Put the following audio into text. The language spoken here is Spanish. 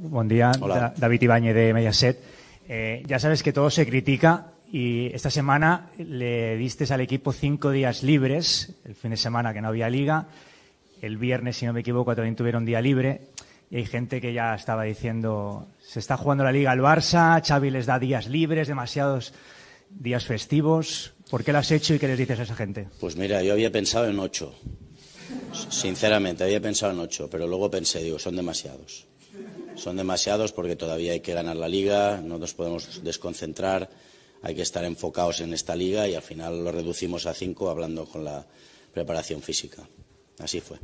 Buen día, David Ibañez de Mediaset. Eh, ya sabes que todo se critica y esta semana le diste al equipo cinco días libres, el fin de semana que no había liga, el viernes, si no me equivoco, también tuvieron día libre y hay gente que ya estaba diciendo, se está jugando la liga al Barça, Xavi les da días libres, demasiados días festivos. ¿Por qué lo has hecho y qué les dices a esa gente? Pues mira, yo había pensado en ocho. Sinceramente, había pensado en ocho, pero luego pensé, digo, son demasiados. Son demasiados porque todavía hay que ganar la liga, no nos podemos desconcentrar, hay que estar enfocados en esta liga y al final lo reducimos a cinco hablando con la preparación física. Así fue.